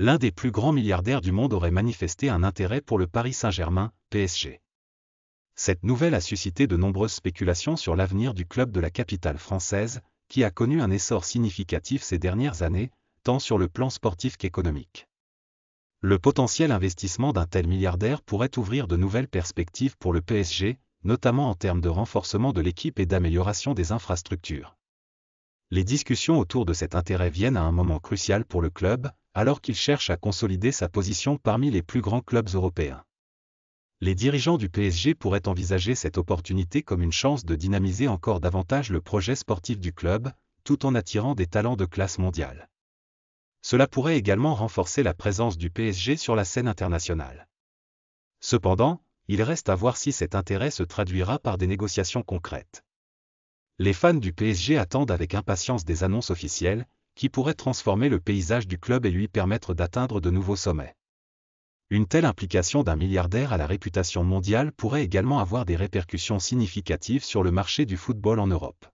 l'un des plus grands milliardaires du monde aurait manifesté un intérêt pour le Paris Saint-Germain, PSG. Cette nouvelle a suscité de nombreuses spéculations sur l'avenir du club de la capitale française, qui a connu un essor significatif ces dernières années, tant sur le plan sportif qu'économique. Le potentiel investissement d'un tel milliardaire pourrait ouvrir de nouvelles perspectives pour le PSG, notamment en termes de renforcement de l'équipe et d'amélioration des infrastructures. Les discussions autour de cet intérêt viennent à un moment crucial pour le club, alors qu'il cherche à consolider sa position parmi les plus grands clubs européens. Les dirigeants du PSG pourraient envisager cette opportunité comme une chance de dynamiser encore davantage le projet sportif du club, tout en attirant des talents de classe mondiale. Cela pourrait également renforcer la présence du PSG sur la scène internationale. Cependant, il reste à voir si cet intérêt se traduira par des négociations concrètes. Les fans du PSG attendent avec impatience des annonces officielles, qui pourrait transformer le paysage du club et lui permettre d'atteindre de nouveaux sommets. Une telle implication d'un milliardaire à la réputation mondiale pourrait également avoir des répercussions significatives sur le marché du football en Europe.